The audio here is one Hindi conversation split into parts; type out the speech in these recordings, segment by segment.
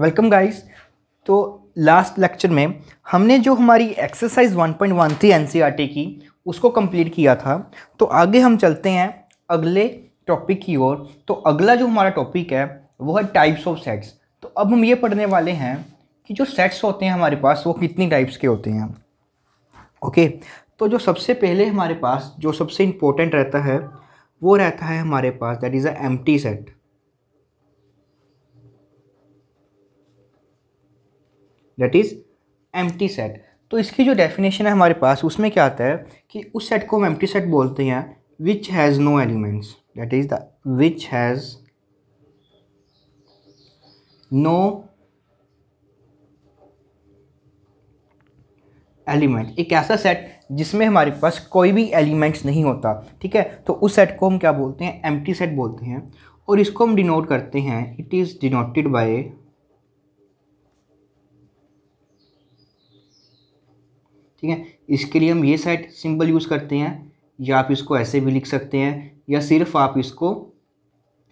वेलकम गाइस तो लास्ट लेक्चर में हमने जो हमारी एक्सरसाइज 1.13 एनसीईआरटी की उसको कंप्लीट किया था तो आगे हम चलते हैं अगले टॉपिक की ओर तो अगला जो हमारा टॉपिक है वो है टाइप्स ऑफ सेट्स तो अब हम ये पढ़ने वाले हैं कि जो सेट्स होते हैं हमारे पास वो कितनी टाइप्स के होते हैं ओके तो जो सबसे पहले हमारे पास जो सबसे इम्पोर्टेंट रहता है वो रहता है हमारे पास that is a empty set that is एम सेट तो इसकी जो डेफिनेशन है हमारे पास उसमें क्या आता है कि उस सेट को हम एम सेट बोलते हैं which has no elements that is the which has no element एक ऐसा सेट जिसमें हमारे पास कोई भी एलिमेंट्स नहीं होता ठीक है तो उस सेट को हम क्या बोलते हैं एम सेट बोलते हैं और इसको हम डिनोट करते हैं इट इज़ डिनोटेड बाय ठीक है इसके लिए हम ये साइड सिंबल यूज़ करते हैं या आप इसको ऐसे भी लिख सकते हैं या सिर्फ आप इसको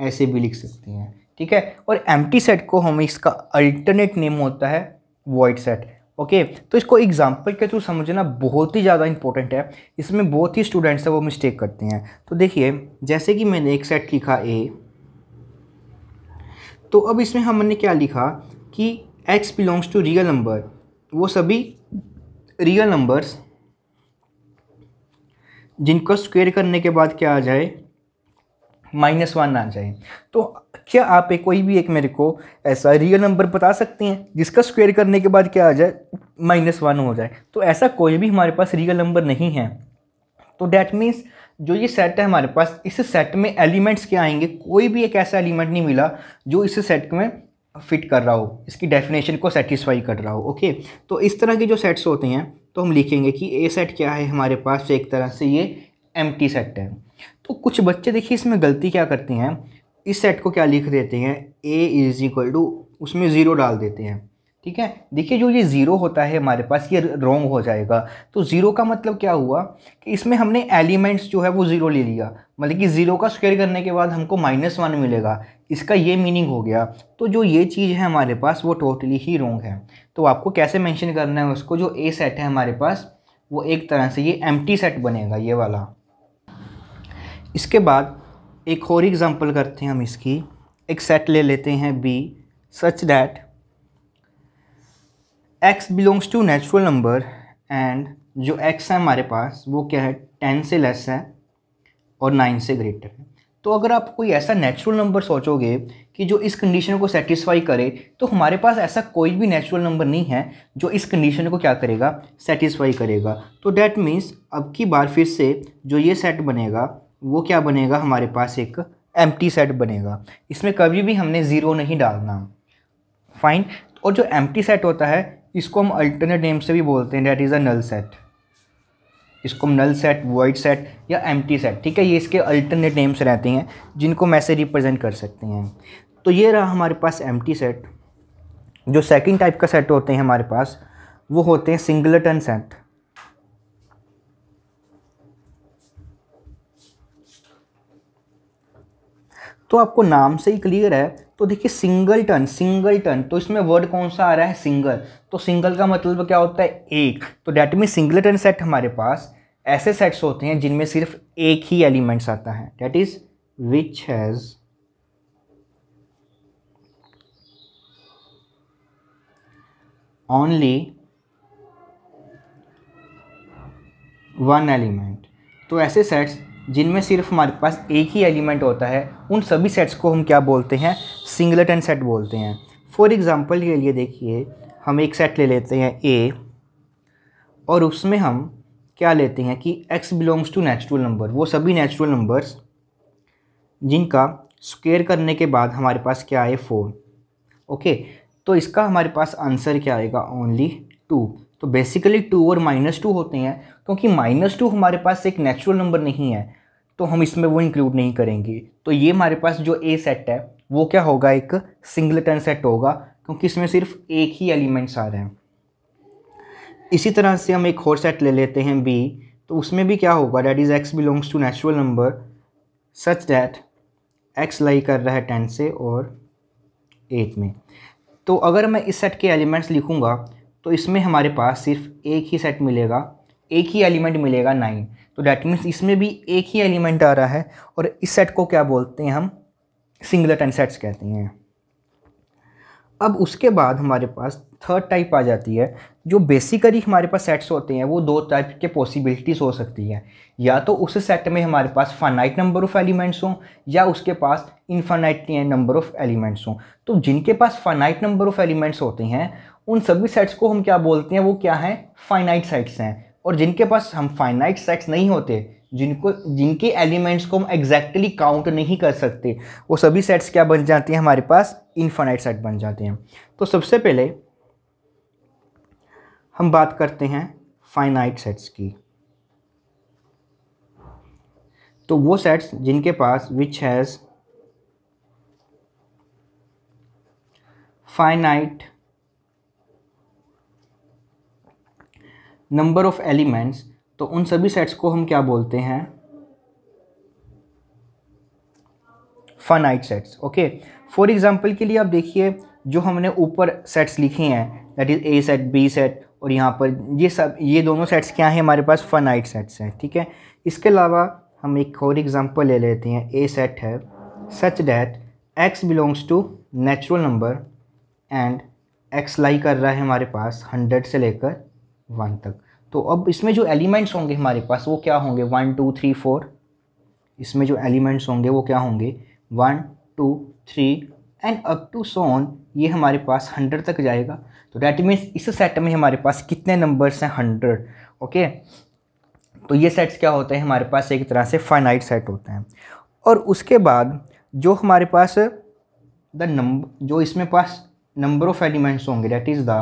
ऐसे भी लिख सकते हैं ठीक है और एम सेट को हम इसका अल्टरनेट नेम होता है वॉइड सेट ओके तो इसको एग्जाम्पल के थ्रू समझना बहुत ही ज़्यादा इंपॉर्टेंट है इसमें बहुत ही स्टूडेंट्स हैं वो मिस्टेक करते हैं तो देखिए जैसे कि मैंने एक सेट लिखा ए तो अब इसमें हमने क्या लिखा कि x belongs to real number वो सभी रियल नंबर्स जिनको स्क्वेयर करने के बाद क्या आ जाए माइनस वन आ जाए तो क्या आप एक कोई भी एक मेरे को ऐसा रियल नंबर बता सकते हैं जिसका स्क्वेयर करने के बाद क्या आ जाए माइनस वन हो जाए तो ऐसा कोई भी हमारे पास रियल नंबर नहीं है तो डैट मीन्स जो ये सेट है हमारे पास इस सेट में एलिमेंट्स क्या आएंगे कोई भी एक ऐसा एलिमेंट नहीं मिला जो इस सेट में फिट कर रहा हो इसकी डेफिनेशन को सेटिस्फाई कर रहा हो ओके तो इस तरह के जो सेट्स होते हैं तो हम लिखेंगे कि ए सेट क्या है हमारे पास तो एक तरह से ये एम सेट है तो कुछ बच्चे देखिए इसमें गलती क्या करते हैं इस सेट को क्या लिख देते हैं ए इज़ इक्वल टू उसमें ज़ीरो डाल देते हैं ठीक है देखिए जो ये ज़ीरो होता है हमारे पास ये रॉन्ग हो जाएगा तो ज़ीरो का मतलब क्या हुआ कि इसमें हमने एलिमेंट्स जो है वो ज़ीरो ले लिया मतलब कि ज़ीरो का स्क्वेयर करने के बाद हमको माइनस वन मिलेगा इसका ये मीनिंग हो गया तो जो ये चीज़ है हमारे पास वो टोटली ही रॉन्ग है तो आपको कैसे मैंशन करना है उसको जो ए सेट है हमारे पास वो एक तरह से ये एम सेट बनेगा ये वाला इसके बाद एक और एग्ज़ाम्पल करते हैं हम इसकी एक सेट ले लेते हैं B such that x belongs to natural number and जो एक्स है हमारे पास वो क्या है टेन से लेस है और नाइन से ग्रेटर है तो अगर आप कोई ऐसा नेचुरल नंबर सोचोगे कि जो इस कंडीशन को सेटिस्फाई करे तो हमारे पास ऐसा कोई भी नेचुरल नंबर नहीं है जो इस कंडीशन को क्या करेगा सेटिस्फाई करेगा तो डैट मीन्स अब की बार फिर से जो ये सेट बनेगा वो क्या बनेगा हमारे पास एक एम सेट बनेगा इसमें कभी भी हमने ज़ीरो नहीं डालना फाइन और जो एम सेट होता है इसको हम अल्टरनेट नेम से भी बोलते हैं that is a null set इसको हम नल सेट वाइट सेट या एम सेट ठीक है ये इसके अल्टरनेट नेम्स रहते हैं जिनको हम ऐसे रिप्रेजेंट कर सकते हैं तो ये रहा हमारे पास एम सेट जो सेकेंड टाइप का सेट होते हैं हमारे पास वो होते हैं सिंगलटन सेट तो आपको नाम से ही क्लियर है तो देखिए सिंगल टन सिंगल टन तो इसमें वर्ड कौन सा आ रहा है सिंगल तो सिंगल का मतलब क्या होता है एक तो that mean singleton set हमारे पास ऐसे सेट्स होते हैं जिनमें सिर्फ एक ही एलिमेंट्स आता है that is which has only one element तो ऐसे सेट्स जिनमें सिर्फ हमारे पास एक ही एलिमेंट होता है उन सभी सेट्स को हम क्या बोलते हैं सिंगलेटन सेट बोलते हैं फॉर एग्ज़ाम्पल के लिए देखिए हम एक सेट ले लेते हैं ए और उसमें हम क्या लेते हैं कि x belongs to natural number वो सभी नेचुरल नंबर्स जिनका स्क्वेयर करने के बाद हमारे पास क्या आए फोर ओके तो इसका हमारे पास आंसर क्या आएगा ओनली टू तो बेसिकली टू और माइनस टू होते हैं क्योंकि माइनस टू हमारे पास एक नेचुरल नंबर नहीं है तो हम इसमें वो इंक्लूड नहीं करेंगे तो ये हमारे पास जो ए सेट है वो क्या होगा एक सिंगलटन सेट होगा क्योंकि इसमें सिर्फ एक ही एलिमेंट्स आ रहे हैं इसी तरह से हम एक और सेट ले लेते हैं बी तो उसमें भी क्या होगा that is x belongs to natural number such that x lie कर रहा है टेन से और एट में तो अगर मैं इस सेट के एलिमेंट्स लिखूँगा तो इसमें हमारे पास सिर्फ एक ही सेट मिलेगा एक ही एलिमेंट मिलेगा नाइन तो डैट मीन्स इसमें भी एक ही एलिमेंट आ रहा है और इस सेट को क्या बोलते हैं हम टेन सेट्स कहते हैं अब उसके बाद हमारे पास थर्ड टाइप आ जाती है जो बेसिकली हमारे पास सेट्स होते हैं वो दो टाइप के पॉसिबिलिटीज़ हो सकती हैं या तो उस सेट में हमारे पास फाइनाइट नंबर ऑफ़ एलिमेंट्स हों या उसके पास इनफाइनाइट नंबर ऑफ़ एलिमेंट्स हों तो जिनके पास फाइनाइट नंबर ऑफ़ एलिमेंट्स होते हैं उन सभी सेट्स को हम क्या बोलते हैं वो क्या हैं फाइनाइट सेट्स हैं और जिनके पास हम फाइनाइट सेट्स नहीं होते जिनको जिनके एलिमेंट्स को हम एग्जैक्टली exactly काउंट नहीं कर सकते वो सभी सेट्स क्या बन जाते हैं हमारे पास इनफाइनाइट सेट बन जाते हैं तो सबसे पहले हम बात करते हैं फाइनाइट सेट्स की तो वो सेट्स जिनके पास which has finite number of elements तो उन सभी सेट्स को हम क्या बोलते हैं finite sets okay for example के लिए आप देखिए जो हमने ऊपर सेट्स लिखे हैं that is A set B set और यहाँ पर ये सब ये दोनों सेट्स क्या हैं हमारे पास फाइनाइट सेट्स हैं ठीक है इसके अलावा हम एक और एग्ज़ाम्पल ले लेते हैं ए सेट है such that x belongs to natural number and x lie कर रहा है हमारे पास हंड्रेड से लेकर वन तक तो अब इसमें जो एलिमेंट्स होंगे हमारे पास वो क्या होंगे वन टू थ्री फोर इसमें जो एलिमेंट्स होंगे वो क्या होंगे one two three and up to so on ये हमारे पास हंड्रेड तक जाएगा तो डैट मीन्स इस सेट में हमारे पास कितने नंबर्स हैं हंड्रेड ओके तो ये सेट्स क्या होते हैं हमारे पास एक तरह से फाइनाइट सेट होते हैं और उसके बाद जो हमारे पास द नंबर जो इसमें पास नंबर ऑफ एलिमेंट्स होंगे that is the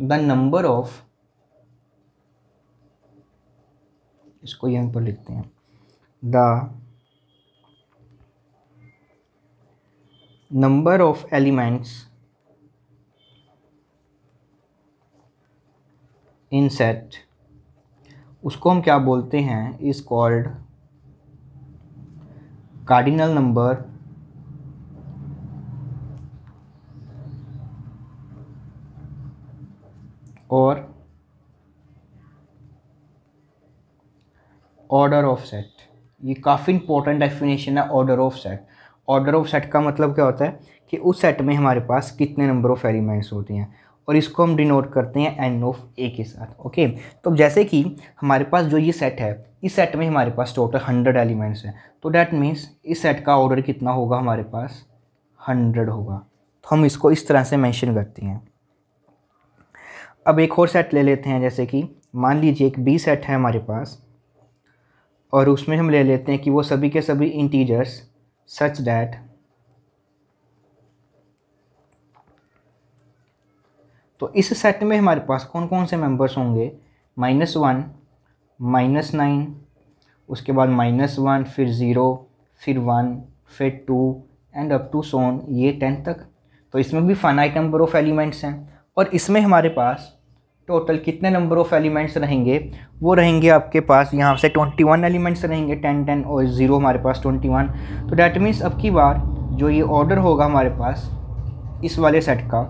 the number of इसको यहीं पर लिखते हैं the number of elements in set उसको हम क्या बोलते हैं इज कॉल्ड कार्डिनल नंबर और ऑर्डर ऑफ सेट ये काफ़ी इंपॉर्टेंट डेफिनेशन है order of set order of set का मतलब क्या होता है कि उस सेट में हमारे पास कितने नंबर ऑफ़ एलिमेंट्स होते हैं और इसको हम डिनोट करते हैं एन ऑफ ए के साथ ओके तो जैसे कि हमारे पास जो ये सेट है इस सेट में हमारे पास टोटल हंड्रेड एलिमेंट्स हैं तो डैट मीन्स इस सेट का ऑर्डर कितना होगा हमारे पास हंड्रेड होगा तो हम इसको इस तरह से मैंशन करते हैं अब एक और सेट ले लेते हैं जैसे कि मान लीजिए एक बी सेट है हमारे पास और उसमें हम ले लेते हैं कि वो सभी के सभी इंटीजर्स सच डैट तो इस सेट में हमारे पास कौन कौन से मेंबर्स होंगे माइनस वन माइनस नाइन उसके बाद माइनस वन फिर ज़ीरो फिर वन फिर two and up to so on ये टेन तक तो इसमें भी फाइनाइट नंबर ऑफ एलिमेंट्स हैं और इसमें हमारे पास टोटल कितने नंबर ऑफ़ एलिमेंट्स रहेंगे वो रहेंगे आपके पास यहाँ से ट्वेंटी वन एलिमेंट्स रहेंगे टेन टेन और ज़ीरो हमारे पास ट्वेंटी वन तो डैट मीन्स अब की बार जो ये ऑर्डर होगा हमारे पास इस वाले सेट का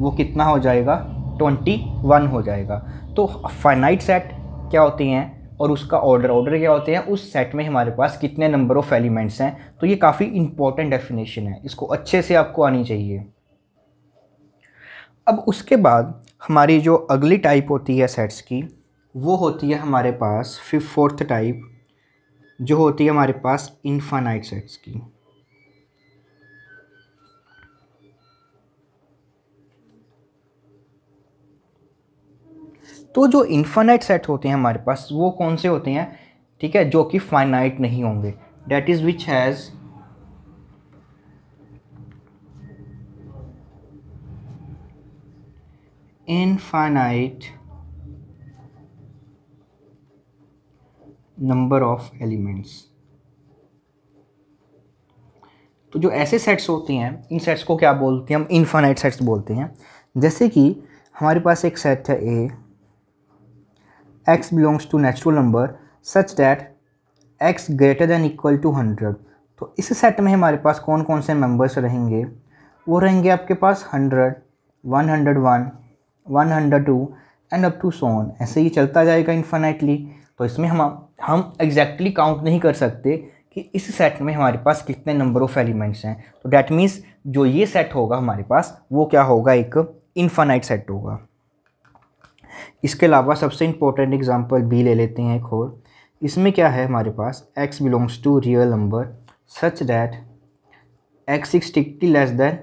वो कितना हो जाएगा ट्वेंटी वन हो जाएगा तो फाइनाइट सेट क्या होते हैं और उसका ऑर्डर ऑर्डर क्या होते हैं उस सेट में हमारे पास कितने नंबर ऑफ़ एलिमेंट्स हैं तो ये काफ़ी इंपॉर्टेंट डेफिनेशन है इसको अच्छे से आपको आनी चाहिए अब उसके बाद हमारी जो अगली टाइप होती है सेट्स की वो होती है हमारे पास फिफ फोर्थ टाइप जो होती है हमारे पास इन्फानाइट सेट्स की तो जो इन्फानाइट सेट होते हैं हमारे पास वो कौन से होते हैं ठीक है जो कि फाइनाइट नहीं होंगे that is which has infinite number of elements तो जो ऐसे सेट्स होते हैं इन सेट्स को क्या बोलते हैं हम इनफाइनाइट सेट्स बोलते हैं जैसे कि हमारे पास एक सेट है A x belongs to natural number such that x greater than equal to hundred तो इस सेट में हमारे पास कौन कौन से मेंबर्स रहेंगे वो रहेंगे आपके पास hundred one hundred one one hundred two and up to so on ऐसे ही चलता जाएगा इन्फाइनाइटली तो इसमें हम हम एग्जैक्टली exactly काउंट नहीं कर सकते कि इस सेट में हमारे पास कितने नंबर ऑफ एलिमेंट्स हैं तो डैट मीन्स जो ये सेट होगा हमारे पास वो क्या होगा एक इन्फानाइट सेट होगा इसके अलावा सबसे इम्पोर्टेंट एग्जाम्पल बी ले लेते हैं एक और इसमें क्या है हमारे पास x belongs to real number such that x is strictly less than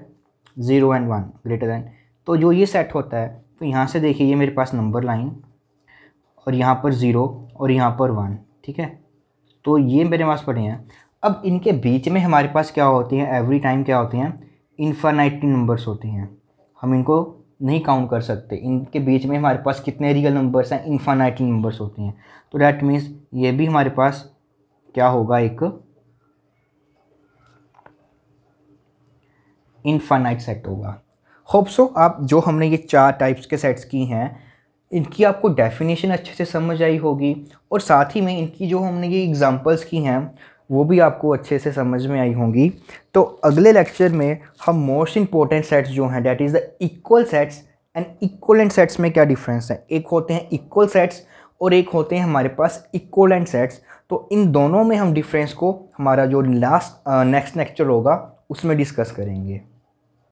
zero and one greater than तो जो ये सेट होता है तो यहाँ से देखिए ये मेरे पास नंबर लाइन और यहाँ पर ज़ीरो और यहाँ पर वन ठीक है तो ये मेरे पास पड़े हैं अब इनके बीच में हमारे पास क्या होते हैं एवरी टाइम क्या होते हैं इन्फानाइटी नंबर्स होते हैं हम इनको नहीं काउंट कर सकते इनके बीच में हमारे पास कितने रियल नंबर्स हैं इन्फानाइटी नंबर्स होते हैं तो डैट मीन्स ये भी हमारे पास क्या होगा एक इन्फानाइट सेट होगा होप्सो आप जो हमने ये चार टाइप्स के सेट्स की हैं इनकी आपको डेफिनेशन अच्छे से समझ आई होगी और साथ ही में इनकी जो हमने ये एग्ज़ाम्पल्स की हैं वो भी आपको अच्छे से समझ में आई होंगी तो अगले लेक्चर में हम मोस्ट इंपॉर्टेंट सेट्स जो हैं that is the equal sets and equivalent sets में क्या डिफरेंस है एक होते हैं इक्वल सेट्स और एक होते हैं हमारे पास एंड सेट्स तो इन दोनों में हम डिफरेंस को हमारा जो लास्ट नेक्स्ट लेक्चर होगा उसमें डिस्कस करेंगे